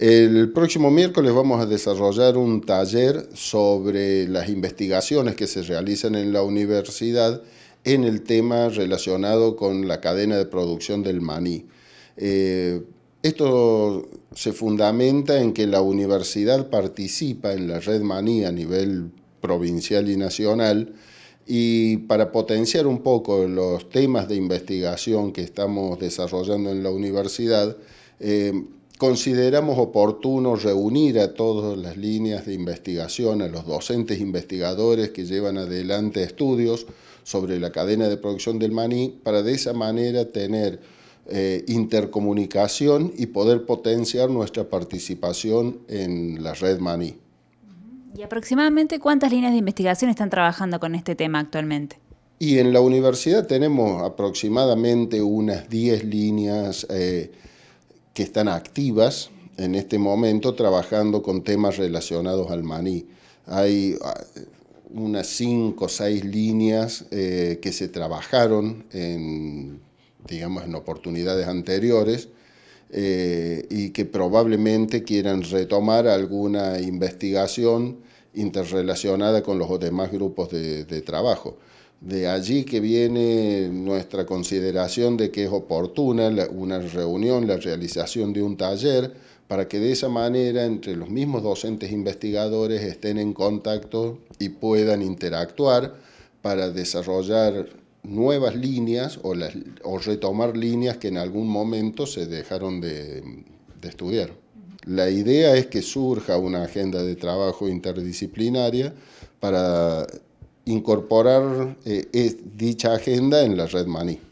El próximo miércoles vamos a desarrollar un taller sobre las investigaciones que se realizan en la universidad en el tema relacionado con la cadena de producción del maní. Eh, esto se fundamenta en que la universidad participa en la red maní a nivel provincial y nacional y para potenciar un poco los temas de investigación que estamos desarrollando en la universidad, eh, consideramos oportuno reunir a todas las líneas de investigación, a los docentes investigadores que llevan adelante estudios sobre la cadena de producción del maní, para de esa manera tener eh, intercomunicación y poder potenciar nuestra participación en la red maní. ¿Y aproximadamente cuántas líneas de investigación están trabajando con este tema actualmente? Y en la universidad tenemos aproximadamente unas 10 líneas eh, que están activas en este momento trabajando con temas relacionados al maní. Hay ah, unas cinco o seis líneas eh, que se trabajaron en, digamos, en oportunidades anteriores eh, y que probablemente quieran retomar alguna investigación interrelacionada con los demás grupos de, trabajo. De allí que viene nuestra consideración de que es oportuna una reunión, la realización de un taller, para que de esa manera entre los mismos docentes investigadores estén en contacto y puedan interactuar para desarrollar nuevas líneas o, retomar líneas que en algún momento se dejaron de estudiar. La idea es que surja una agenda de trabajo interdisciplinaria para incorporar eh, dicha agenda en la red maní.